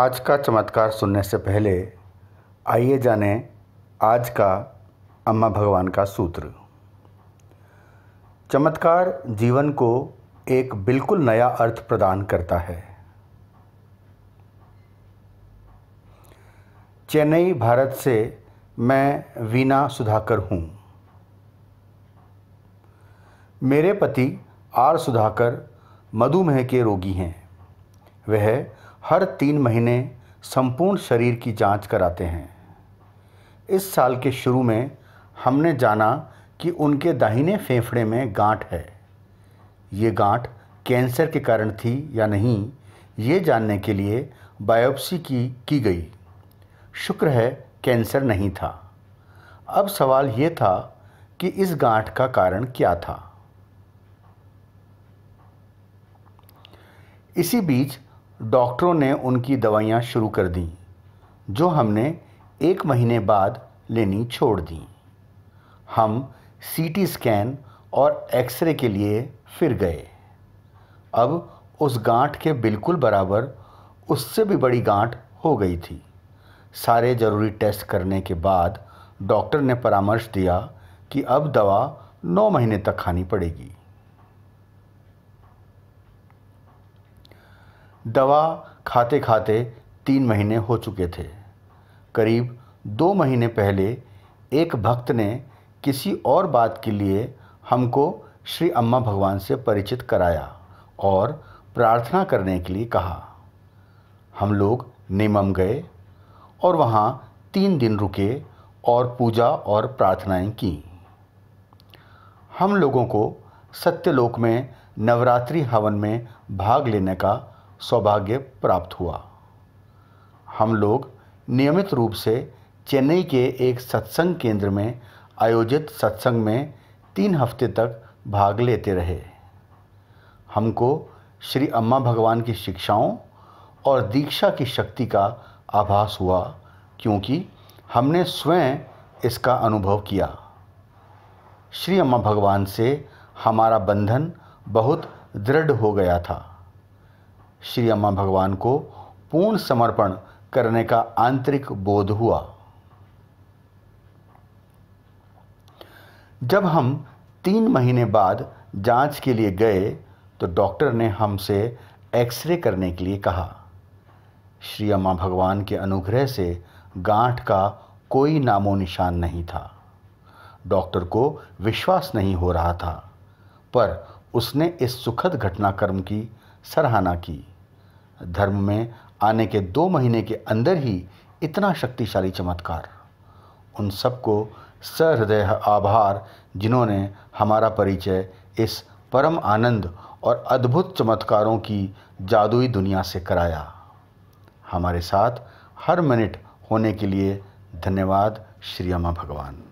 आज का चमत्कार सुनने से पहले आइए जाने आज का अम्मा भगवान का सूत्र चमत्कार जीवन को एक बिल्कुल नया अर्थ प्रदान करता है चेन्नई भारत से मैं वीना सुधाकर हूँ मेरे पति आर सुधाकर मधुमेह के रोगी हैं वह हर तीन महीने संपूर्ण शरीर की जांच कराते हैं इस साल के शुरू में हमने जाना कि उनके दाहिने फेफड़े में गांठ है ये गांठ कैंसर के कारण थी या नहीं ये जानने के लिए बायोप्सी की की गई शुक्र है कैंसर नहीं था अब सवाल ये था कि इस गांठ का कारण क्या था इसी बीच डॉक्टरों ने उनकी दवाइयाँ शुरू कर दी जो हमने एक महीने बाद लेनी छोड़ दी हम सीटी स्कैन और एक्सरे के लिए फिर गए अब उस गांठ के बिल्कुल बराबर उससे भी बड़ी गांठ हो गई थी सारे ज़रूरी टेस्ट करने के बाद डॉक्टर ने परामर्श दिया कि अब दवा नौ महीने तक खानी पड़ेगी दवा खाते खाते तीन महीने हो चुके थे करीब दो महीने पहले एक भक्त ने किसी और बात के लिए हमको श्री अम्मा भगवान से परिचित कराया और प्रार्थना करने के लिए कहा हम लोग निमम गए और वहाँ तीन दिन रुके और पूजा और प्रार्थनाएं की हम लोगों को सत्यलोक में नवरात्रि हवन में भाग लेने का सौभाग्य प्राप्त हुआ हम लोग नियमित रूप से चेन्नई के एक सत्संग केंद्र में आयोजित सत्संग में तीन हफ्ते तक भाग लेते रहे हमको श्री अम्मा भगवान की शिक्षाओं और दीक्षा की शक्ति का आभास हुआ क्योंकि हमने स्वयं इसका अनुभव किया श्री अम्मा भगवान से हमारा बंधन बहुत दृढ़ हो गया था श्री अम्मा भगवान को पूर्ण समर्पण करने का आंतरिक बोध हुआ जब हम तीन महीने बाद जांच के लिए गए तो डॉक्टर ने हमसे एक्सरे करने के लिए कहा श्री अम्मा भगवान के अनुग्रह से गांठ का कोई नामो निशान नहीं था डॉक्टर को विश्वास नहीं हो रहा था पर उसने इस सुखद घटनाक्रम की सराहना की धर्म में आने के दो महीने के अंदर ही इतना शक्तिशाली चमत्कार उन सबको सहृदय आभार जिन्होंने हमारा परिचय इस परम आनंद और अद्भुत चमत्कारों की जादुई दुनिया से कराया हमारे साथ हर मिनट होने के लिए धन्यवाद श्री अमा भगवान